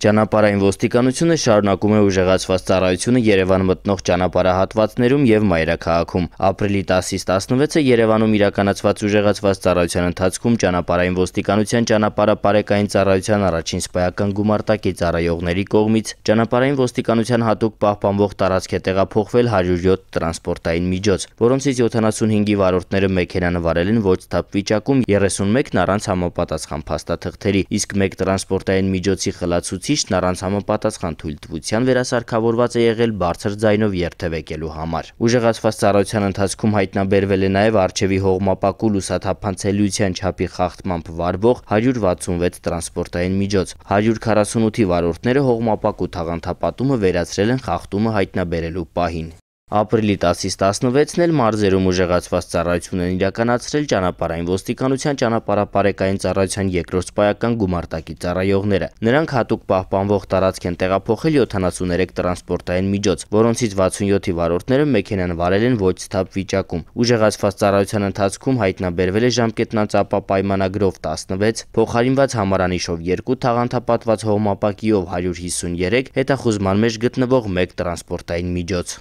Ճանապարհային ոստիկանությունը շարունակում է ուժեղացված ծառայությունը Երևան մտնող ճանապարհահատվածներում եւ մայրաքաղաքում։ Ապրիլի 10-ից 16-ը Երևանում իրականացված ուժեղացված ծառայության ընթացքում ճանապարհային ոստիկանության ճանապարհը բարեկային ծառայության առաջին սպայական գումարտակի ծառայողների կողմից ճանապարհային ոստիկանության հատուկ պահպանվող տարածք է տեղափոխվել 107 տրանսպորտային միջոց, որոնցից 75-ի վարորդները մեքենանվարել են ոչ թափ վիճակում, 31-ն առանց համապատասխան փաստաթղթերի, իսկ 1 տրանսպորտային միջոցի խլացուցի Ուսուցիչն առանց համապատասխան թույլտվության վերասարքավորված է եղել բարձր ձայնով երթևեկելու համար։ Ուժեղացված ծառայության ընթացքում հայտնաբերվել է նաև արջևի հողմապակու լուսաթափանցելիության չափի խախտմամբ վարվող 166 տրանսպորտային միջոց։ 148-ի վարորդները հողմապակու թաղանթապատումը վերացրել են խախտումը հայտնաբերելու պահին։ Ապրիլի 10-ից 16-ն էլ մարզերում ուժեղացված ծառայություն են իրականացրել ճանապարհային ոստիկանության ճանապարհապարեկային ծառայության երկրորդ սպայական գումարտակի ծառայողները։ Նրանք հատուկ պահպանվող տարածք են տեղափոխել 73 տրանսպորտային միջոց, որոնցից 67-ի վարորդները մեքենան վարել են ոչ ստապ վիճակում։ Ուժեղացված ծառայության ընթացքում հայտնաբերվել է ժամկետնանց ապա պայմանագրով 16, փոխարինված համարանիշով 2, թաղանթապատված հողմապակիով 153, հետախուզման մեջ գտնվող 1 տրանսպորտային միջոց։